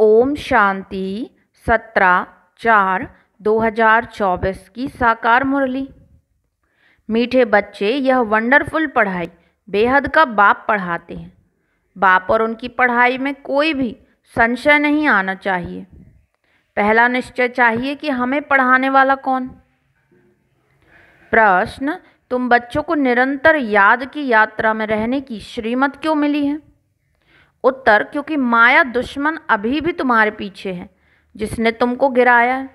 ओम शांति सत्रह चार 2024 की साकार मुरली मीठे बच्चे यह वंडरफुल पढ़ाई बेहद का बाप पढ़ाते हैं बाप और उनकी पढ़ाई में कोई भी संशय नहीं आना चाहिए पहला निश्चय चाहिए कि हमें पढ़ाने वाला कौन प्रश्न तुम बच्चों को निरंतर याद की यात्रा में रहने की श्रीमत क्यों मिली है उत्तर क्योंकि माया दुश्मन अभी भी तुम्हारे पीछे है जिसने तुमको गिराया है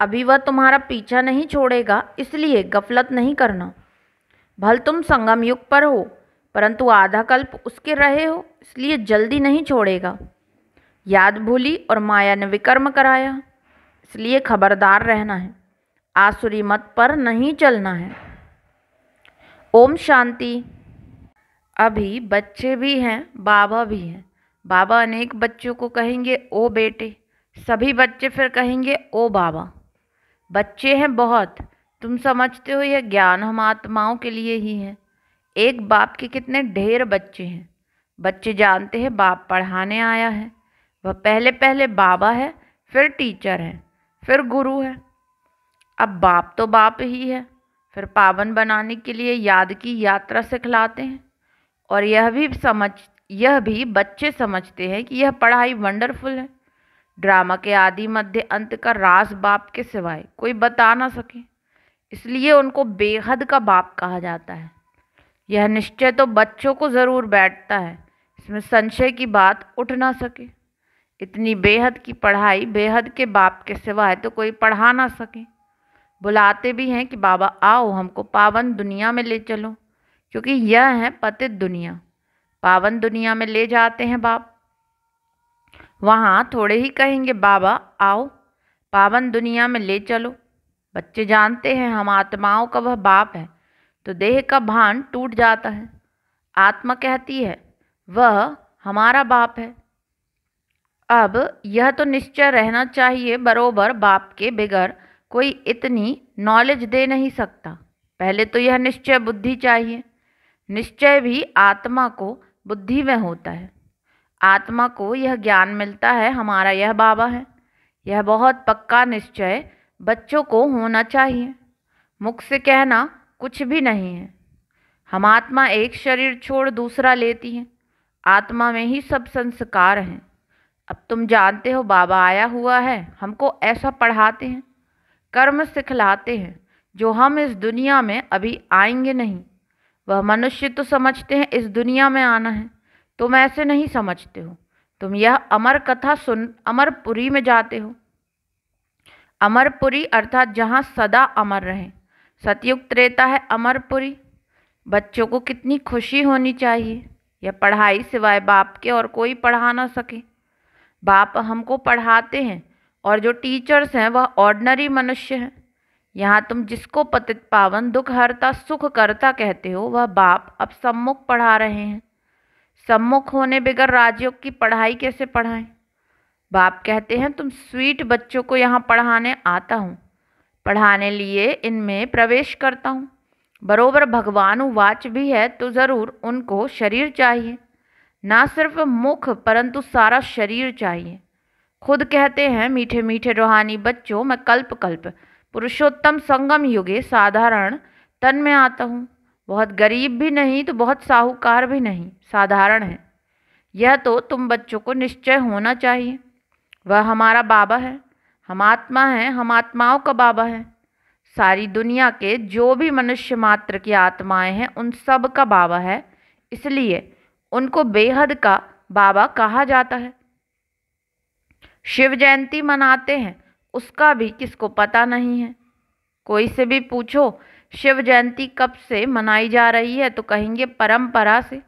अभी वह तुम्हारा पीछा नहीं छोड़ेगा इसलिए गफलत नहीं करना भल तुम संगम युग पर हो परंतु आधा कल्प उसके रहे हो इसलिए जल्दी नहीं छोड़ेगा याद भूली और माया ने विकर्म कराया इसलिए खबरदार रहना है आसुरी मत पर नहीं चलना है ओम शांति अभी बच्चे भी हैं बाबा भी हैं बाबा अनेक बच्चों को कहेंगे ओ बेटे सभी बच्चे फिर कहेंगे ओ बाबा बच्चे हैं बहुत तुम समझते हो यह ज्ञान हम आत्माओं के लिए ही है एक बाप के कितने ढेर बच्चे हैं बच्चे जानते हैं बाप पढ़ाने आया है वह पहले पहले बाबा है फिर टीचर है फिर गुरु है अब बाप तो बाप ही है फिर पावन बनाने के लिए याद की यात्रा सिखलाते हैं और यह भी समझ यह भी बच्चे समझते हैं कि यह पढ़ाई वंडरफुल है ड्रामा के आदि मध्य अंत का रास बाप के सिवाय कोई बता ना सके इसलिए उनको बेहद का बाप कहा जाता है यह निश्चय तो बच्चों को ज़रूर बैठता है इसमें संशय की बात उठ ना सके इतनी बेहद की पढ़ाई बेहद के बाप के सिवाय तो कोई पढ़ा ना सके बुलाते भी हैं कि बाबा आओ हमको पावन दुनिया में ले चलो क्योंकि यह है पतित दुनिया पावन दुनिया में ले जाते हैं बाप वहाँ थोड़े ही कहेंगे बाबा आओ पावन दुनिया में ले चलो बच्चे जानते हैं हम आत्माओं का वह बाप है तो देह का भान टूट जाता है आत्मा कहती है वह हमारा बाप है अब यह तो निश्चय रहना चाहिए बरोबर बाप के बगैर कोई इतनी नॉलेज दे नहीं सकता पहले तो यह निश्चय बुद्धि चाहिए निश्चय भी आत्मा को बुद्धि में होता है आत्मा को यह ज्ञान मिलता है हमारा यह बाबा है यह बहुत पक्का निश्चय बच्चों को होना चाहिए मुख से कहना कुछ भी नहीं है हम आत्मा एक शरीर छोड़ दूसरा लेती है आत्मा में ही सब संस्कार हैं अब तुम जानते हो बाबा आया हुआ है हमको ऐसा पढ़ाते हैं कर्म सिखलाते हैं जो हम इस दुनिया में अभी आएंगे नहीं वह मनुष्य तो समझते हैं इस दुनिया में आना है तुम ऐसे नहीं समझते हो तुम यह अमर कथा सुन अमरपुरी में जाते हो अमरपुरी अर्थात जहाँ सदा अमर रहें सतयुग त्रेता है अमरपुरी बच्चों को कितनी खुशी होनी चाहिए यह पढ़ाई सिवाय बाप के और कोई पढ़ा ना सके बाप हमको पढ़ाते हैं और जो टीचर्स हैं वह ऑर्डनरी मनुष्य हैं यहाँ तुम जिसको पतित पावन दुख हरता सुख करता कहते हो वह बाप अब सम्मुख पढ़ा रहे हैं सम्मुख होने बगैर राजयोग की पढ़ाई कैसे पढ़ाएं बाप कहते हैं तुम स्वीट बच्चों को यहाँ पढ़ाने आता हूँ पढ़ाने लिए इनमें प्रवेश करता हूँ बरोबर भगवान वाच भी है तो ज़रूर उनको शरीर चाहिए ना सिर्फ मुख परंतु सारा शरीर चाहिए खुद कहते हैं मीठे मीठे रूहानी बच्चों मैं कल्प कल्प पुरुषोत्तम संगम युगे साधारण तन में आता हूँ बहुत गरीब भी नहीं तो बहुत साहूकार भी नहीं साधारण है यह तो तुम बच्चों को निश्चय होना चाहिए वह हमारा बाबा है हम आत्मा हैं हम आत्माओं का बाबा है सारी दुनिया के जो भी मनुष्य मात्र की आत्माएं हैं उन सब का बाबा है इसलिए उनको बेहद का बाबा कहा जाता है शिव जयंती मनाते हैं उसका भी किसको पता नहीं है कोई से भी पूछो शिव जयंती कब से मनाई जा रही है तो कहेंगे परंपरा से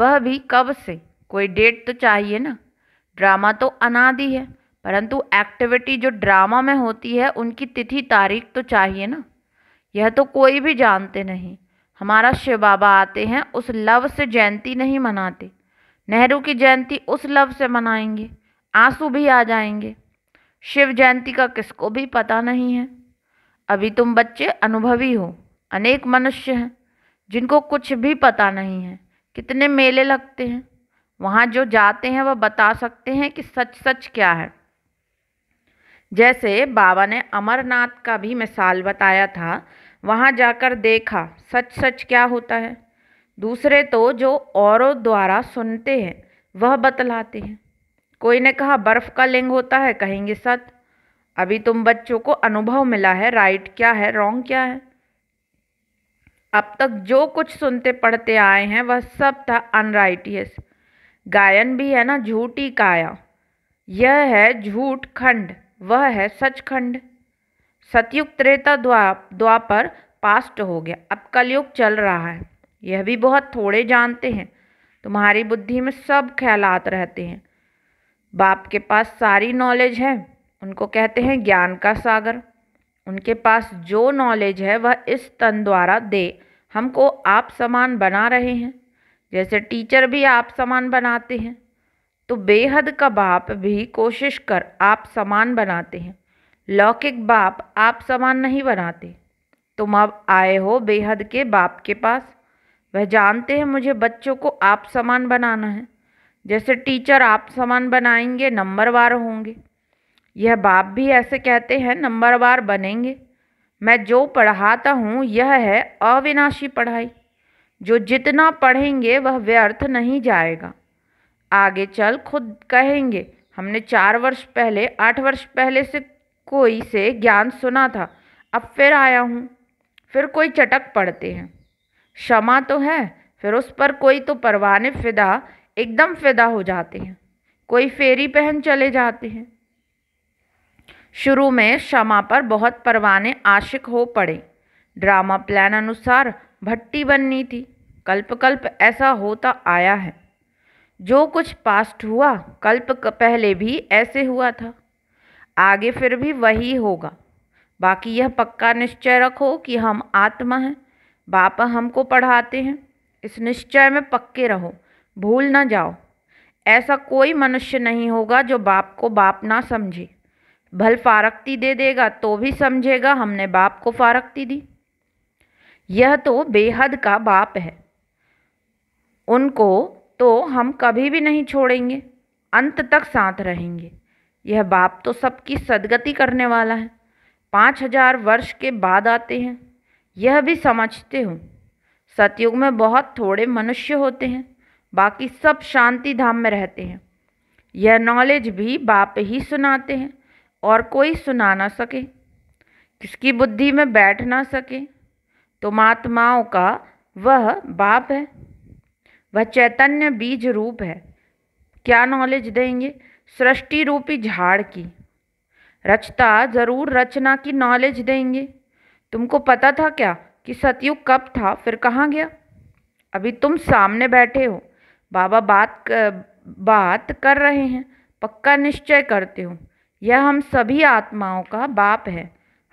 वह भी कब से कोई डेट तो चाहिए ना ड्रामा तो अनादि है परंतु एक्टिविटी जो ड्रामा में होती है उनकी तिथि तारीख तो चाहिए ना यह तो कोई भी जानते नहीं हमारा शिव बाबा आते हैं उस लव से जयंती नहीं मनाते नेहरू की जयंती उस लव से मनाएंगे आंसू भी आ जाएंगे शिव जयंती का किसको भी पता नहीं है अभी तुम बच्चे अनुभवी हो अनेक मनुष्य हैं जिनको कुछ भी पता नहीं है कितने मेले लगते हैं वहाँ जो जाते हैं वह बता सकते हैं कि सच सच क्या है जैसे बाबा ने अमरनाथ का भी मिसाल बताया था वहाँ जाकर देखा सच सच क्या होता है दूसरे तो जो औरों द्वारा सुनते हैं वह बतलाते हैं कोई ने कहा बर्फ़ का लिंग होता है कहेंगे सत अभी तुम बच्चों को अनुभव मिला है राइट क्या है रॉन्ग क्या है अब तक जो कुछ सुनते पढ़ते आए हैं वह सब था अनराइटियस गायन भी है ना झूठी काया यह है झूठ खंड वह है सच खंड सतयुग त्रेता द्वा द्वापर पास्ट हो गया अब कलयुग चल रहा है यह भी बहुत थोड़े जानते हैं तुम्हारी बुद्धि में सब ख्यालात रहते हैं बाप के पास सारी नॉलेज है उनको कहते हैं ज्ञान का सागर उनके पास जो नॉलेज है वह इस तन द्वारा दे हमको आप समान बना रहे हैं जैसे टीचर भी आप समान बनाते हैं तो बेहद का बाप भी कोशिश कर आप समान बनाते हैं लौकिक बाप आप समान नहीं बनाते तुम अब आए हो बेहद के बाप के पास वह जानते हैं मुझे बच्चों को आप समान बनाना है जैसे टीचर आप समान बनाएंगे नंबरवार होंगे यह बाप भी ऐसे कहते हैं नंबरवार बनेंगे मैं जो पढ़ाता हूँ यह है अविनाशी पढ़ाई जो जितना पढ़ेंगे वह व्यर्थ नहीं जाएगा आगे चल खुद कहेंगे हमने चार वर्ष पहले आठ वर्ष पहले से कोई से ज्ञान सुना था अब फिर आया हूँ फिर कोई चटक पढ़ते हैं क्षमा तो है फिर उस पर कोई तो परवाने फिदा एकदम फिदा हो जाते हैं कोई फेरी पहन चले जाते हैं शुरू में शमा पर बहुत परवाने आशिक हो पड़े ड्रामा प्लान अनुसार भट्टी बननी थी कल्प कल्प ऐसा होता आया है जो कुछ पास्ट हुआ कल्प पहले भी ऐसे हुआ था आगे फिर भी वही होगा बाकी यह पक्का निश्चय रखो कि हम आत्मा हैं बाप हमको पढ़ाते हैं इस निश्चय में पक्के रहो भूल न जाओ ऐसा कोई मनुष्य नहीं होगा जो बाप को बाप ना समझे भल फारकती दे देगा तो भी समझेगा हमने बाप को फारकती दी यह तो बेहद का बाप है उनको तो हम कभी भी नहीं छोड़ेंगे अंत तक साथ रहेंगे यह बाप तो सबकी सदगति करने वाला है पाँच हजार वर्ष के बाद आते हैं यह भी समझते हूँ सतयुग में बहुत थोड़े मनुष्य होते हैं बाकी सब शांति धाम में रहते हैं यह नॉलेज भी बाप ही सुनाते हैं और कोई सुना ना सके किसकी बुद्धि में बैठ ना सके तो महात्माओं का वह बाप है वह चैतन्य बीज रूप है क्या नॉलेज देंगे सृष्टि रूपी झाड़ की रचता ज़रूर रचना की नॉलेज देंगे तुमको पता था क्या कि सतयुग कब था फिर कहाँ गया अभी तुम सामने बैठे हो बाबा बात कर, बात कर रहे हैं पक्का निश्चय करते हो यह हम सभी आत्माओं का बाप है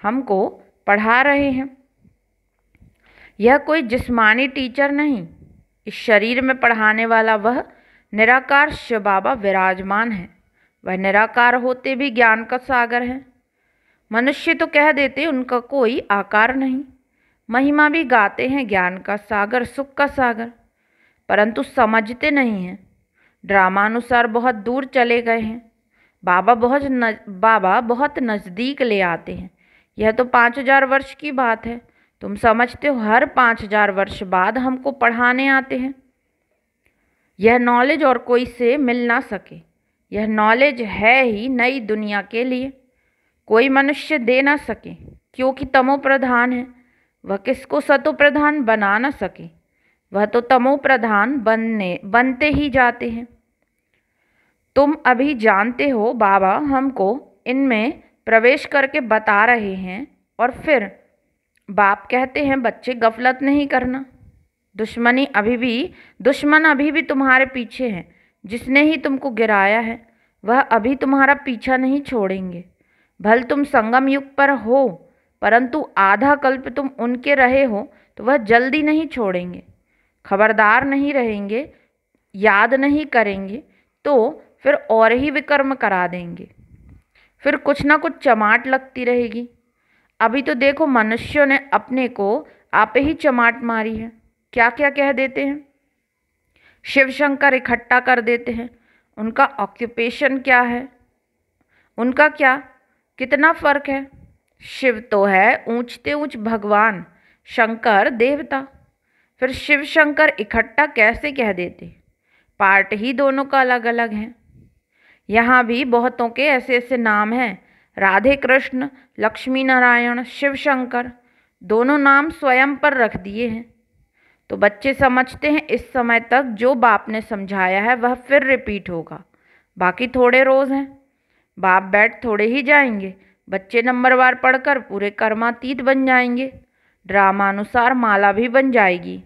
हमको पढ़ा रहे हैं यह कोई जिस्मानी टीचर नहीं इस शरीर में पढ़ाने वाला वह निराकार शिव बाबा विराजमान है वह निराकार होते भी ज्ञान का सागर है मनुष्य तो कह देते उनका कोई आकार नहीं महिमा भी गाते हैं ज्ञान का सागर सुख का सागर परंतु समझते नहीं हैं ड्रामानुसार बहुत दूर चले गए हैं बाबा बहुत न बाबा बहुत नज़दीक ले आते हैं यह तो पाँच हजार वर्ष की बात है तुम समझते हो हर पाँच हजार वर्ष बाद हमको पढ़ाने आते हैं यह नॉलेज और कोई से मिल ना सके यह नॉलेज है ही नई दुनिया के लिए कोई मनुष्य दे ना सके क्योंकि तमो प्रधान है वह किसको सतो प्रधान बना ना सके वह तो तमो प्रधान बनने बनते ही जाते हैं तुम अभी जानते हो बाबा हमको इनमें प्रवेश करके बता रहे हैं और फिर बाप कहते हैं बच्चे गफलत नहीं करना दुश्मनी अभी भी दुश्मन अभी भी तुम्हारे पीछे हैं जिसने ही तुमको गिराया है वह अभी तुम्हारा पीछा नहीं छोड़ेंगे भल तुम संगम युग पर हो परंतु आधा कल्प तुम उनके रहे हो तो वह जल्दी नहीं छोड़ेंगे खबरदार नहीं रहेंगे याद नहीं करेंगे तो फिर और ही विकर्म करा देंगे फिर कुछ ना कुछ चमाट लगती रहेगी अभी तो देखो मनुष्यों ने अपने को आप ही चमाट मारी है क्या क्या कह देते हैं शिव शंकर इकट्ठा कर देते हैं उनका ऑक्यूपेशन क्या है उनका क्या कितना फर्क है शिव तो है ऊंचते ऊंच भगवान शंकर देवता फिर शिव शंकर इकट्ठा कैसे कह देते पार्ट ही दोनों का अलग अलग है यहाँ भी बहुतों के ऐसे ऐसे नाम हैं राधे कृष्ण लक्ष्मी नारायण शिव शंकर दोनों नाम स्वयं पर रख दिए हैं तो बच्चे समझते हैं इस समय तक जो बाप ने समझाया है वह फिर रिपीट होगा बाकी थोड़े रोज़ हैं बाप बैठ थोड़े ही जाएंगे बच्चे नंबरवार पढ़कर पूरे कर्मातीत बन जाएंगे ड्रामा अनुसार माला भी बन जाएगी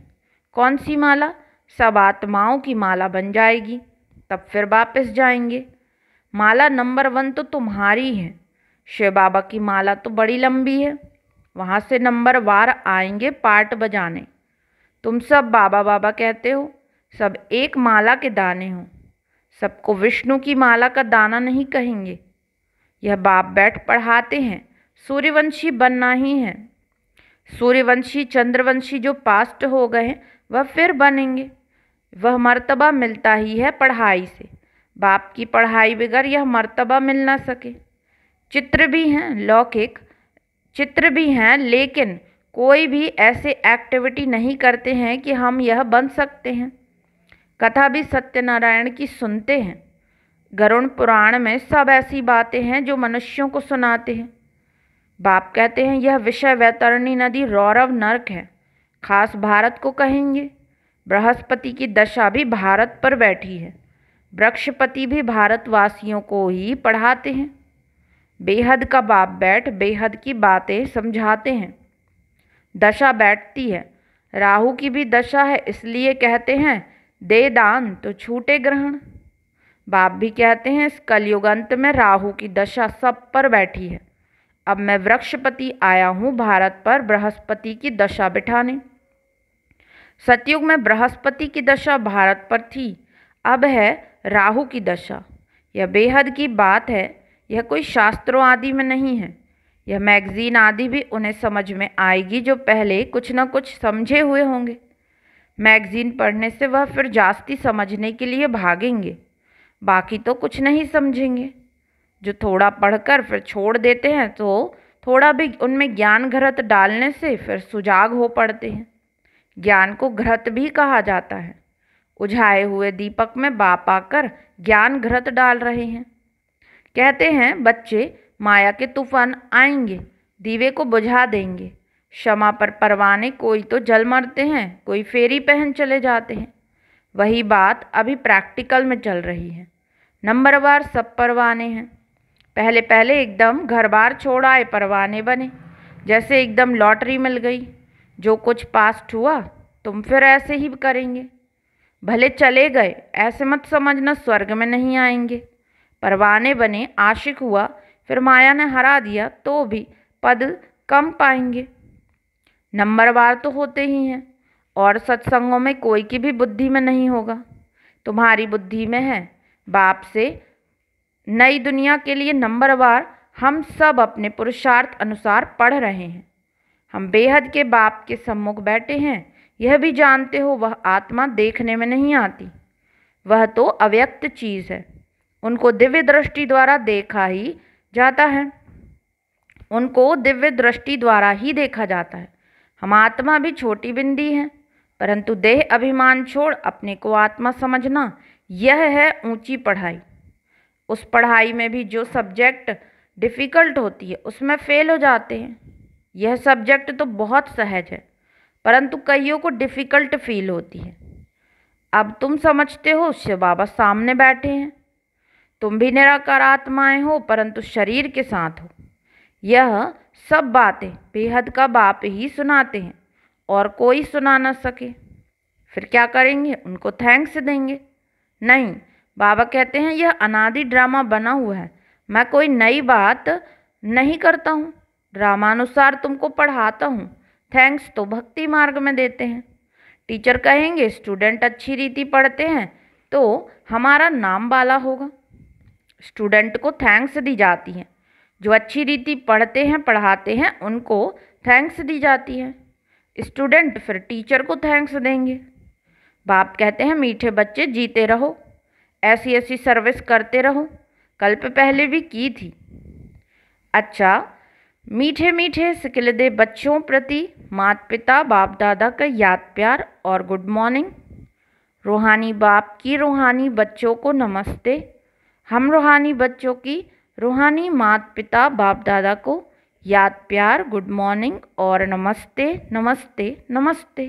कौन सी माला सब आत्माओं की माला बन जाएगी तब फिर वापस जाएंगे माला नंबर वन तो तुम्हारी है शिव बाबा की माला तो बड़ी लंबी है वहाँ से नंबर वार आएंगे पार्ट बजाने तुम सब बाबा बाबा कहते हो सब एक माला के दाने हो सबको विष्णु की माला का दाना नहीं कहेंगे यह बाप बैठ पढ़ाते हैं सूर्यवंशी बनना ही है सूर्यवंशी चंद्रवंशी जो पास्ट हो गए हैं वह फिर बनेंगे वह मर्तबा मिलता ही है पढ़ाई से बाप की पढ़ाई बगैर यह मर्तबा मिल ना सके चित्र भी हैं लौकिक चित्र भी हैं लेकिन कोई भी ऐसे एक्टिविटी नहीं करते हैं कि हम यह बन सकते हैं कथा भी सत्यनारायण की सुनते हैं गरुण पुराण में सब ऐसी बातें हैं जो मनुष्यों को सुनाते हैं बाप कहते हैं यह विषय वैतरणी नदी रौरव नरक है खास भारत को कहेंगे बृहस्पति की दशा भी भारत पर बैठी है वृक्षपति भी भारतवासियों को ही पढ़ाते हैं बेहद का बाप बैठ बेहद की बातें समझाते हैं दशा बैठती है राहु की भी दशा है इसलिए कहते हैं दे दान तो छूटे ग्रहण बाप भी कहते हैं इस कलयुगंत में राहु की दशा सब पर बैठी है अब मैं वृक्षपति आया हूँ भारत पर बृहस्पति की दशा बिठाने सतयुग में बृहस्पति की दशा भारत पर थी अब है राहु की दशा यह बेहद की बात है यह कोई शास्त्रों आदि में नहीं है यह मैगजीन आदि भी उन्हें समझ में आएगी जो पहले कुछ न कुछ समझे हुए होंगे मैगजीन पढ़ने से वह फिर जास्ती समझने के लिए भागेंगे बाकी तो कुछ नहीं समझेंगे जो थोड़ा पढ़कर फिर छोड़ देते हैं तो थोड़ा भी उनमें ज्ञान घरत डालने से फिर सुजाग हो पड़ते हैं ज्ञान को घृत भी कहा जाता है उझाए हुए दीपक में बाप आकर ज्ञान घृत डाल रहे हैं कहते हैं बच्चे माया के तूफान आएंगे दीवे को बुझा देंगे क्षमा पर परवाने कोई तो जल मरते हैं कोई फेरी पहन चले जाते हैं वही बात अभी प्रैक्टिकल में चल रही है नंबरवार सब परवाने हैं पहले पहले एकदम घर बार छोड़ आए परवाने बने जैसे एकदम लॉटरी मिल गई जो कुछ पास्ट हुआ तुम फिर ऐसे ही करेंगे भले चले गए ऐसे मत समझना स्वर्ग में नहीं आएंगे परवाने बने आशिक हुआ फिर माया ने हरा दिया तो भी पद कम पाएंगे नंबरवार तो होते ही हैं और सत्संगों में कोई की भी बुद्धि में नहीं होगा तुम्हारी बुद्धि में है बाप से नई दुनिया के लिए नंबरवार हम सब अपने पुरुषार्थ अनुसार पढ़ रहे हैं हम बेहद के बाप के सम्मुख बैठे हैं यह भी जानते हो वह आत्मा देखने में नहीं आती वह तो अव्यक्त चीज़ है उनको दिव्य दृष्टि द्वारा देखा ही जाता है उनको दिव्य दृष्टि द्वारा ही देखा जाता है हम आत्मा भी छोटी बिंदी हैं परंतु देह अभिमान छोड़ अपने को आत्मा समझना यह है ऊंची पढ़ाई उस पढ़ाई में भी जो सब्जेक्ट डिफ़िकल्ट होती है उसमें फेल हो जाते हैं यह सब्जेक्ट तो बहुत सहज है परंतु कईयों को डिफ़िकल्ट फील होती है अब तुम समझते हो उससे बाबा सामने बैठे हैं तुम भी निराकार आत्माएं हो परंतु शरीर के साथ हो यह सब बातें बेहद का बाप ही सुनाते हैं और कोई सुना ना सके फिर क्या करेंगे उनको थैंक्स देंगे नहीं बाबा कहते हैं यह अनादि ड्रामा बना हुआ है मैं कोई नई बात नहीं करता हूँ ड्रामानुसार तुमको पढ़ाता हूँ थैंक्स तो भक्ति मार्ग में देते हैं टीचर कहेंगे स्टूडेंट अच्छी रीति पढ़ते हैं तो हमारा नाम वाला होगा स्टूडेंट को थैंक्स दी जाती है जो अच्छी रीति पढ़ते हैं पढ़ाते हैं उनको थैंक्स दी जाती है स्टूडेंट फिर टीचर को थैंक्स देंगे बाप कहते हैं मीठे बच्चे जीते रहो ऐसी ऐसी सर्विस करते रहो कल पे पहले भी की थी अच्छा मीठे मीठे सिकलदे बच्चों प्रति मात पिता बाप दादा का याद प्यार और गुड मॉर्निंग रूहानी बाप की रूहानी बच्चों को नमस्ते हम रूहानी बच्चों की रूहानी मात पिता बाप दादा को याद प्यार गुड मॉर्निंग और नमस्ते नमस्ते नमस्ते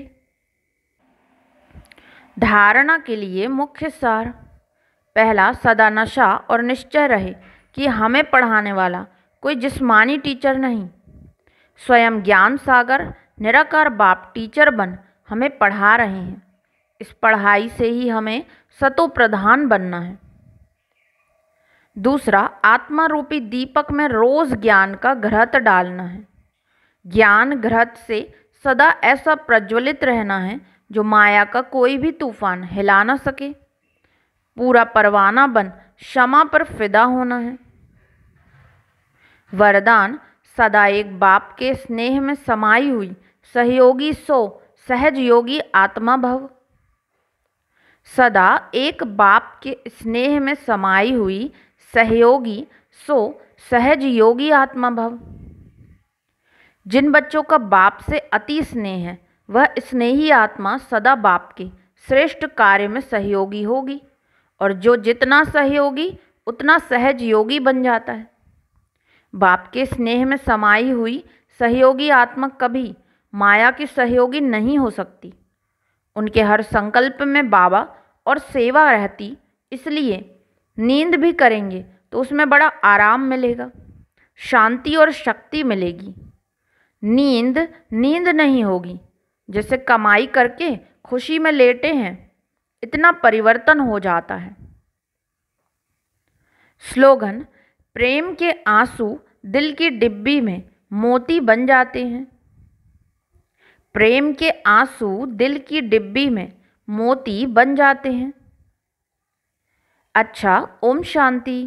धारणा के लिए मुख्य सार पहला सदा नशा और निश्चय रहे कि हमें पढ़ाने वाला कोई जिस्मानी टीचर नहीं स्वयं ज्ञान सागर निराकार बाप टीचर बन हमें पढ़ा रहे हैं इस पढ़ाई से ही हमें सतो प्रधान बनना है दूसरा आत्मा रूपी दीपक में रोज ज्ञान का घृत डालना है ज्ञान घृत से सदा ऐसा प्रज्वलित रहना है जो माया का कोई भी तूफान हिला ना सके पूरा परवाना बन क्षमा पर फिदा होना है वरदान सदा एक बाप के स्नेह में समाई हुई सहयोगी सो सहज योगी आत्मा भव सदा एक बाप के स्नेह में समाई हुई सहयोगी सो सहज योगी आत्मा भव जिन बच्चों का बाप से अति स्नेह है वह स्नेही आत्मा सदा बाप के श्रेष्ठ कार्य में सहयोगी होगी और जो जितना सहयोगी उतना सहज योगी बन जाता है बाप के स्नेह में समाई हुई सहयोगी आत्मा कभी माया की सहयोगी नहीं हो सकती उनके हर संकल्प में बाबा और सेवा रहती इसलिए नींद भी करेंगे तो उसमें बड़ा आराम मिलेगा शांति और शक्ति मिलेगी नींद नींद नहीं होगी जैसे कमाई करके खुशी में लेटे हैं इतना परिवर्तन हो जाता है स्लोगन प्रेम के आंसू दिल की डिब्बी में मोती बन जाते हैं प्रेम के आंसू दिल की डिब्बी में मोती बन जाते हैं अच्छा ओम शांति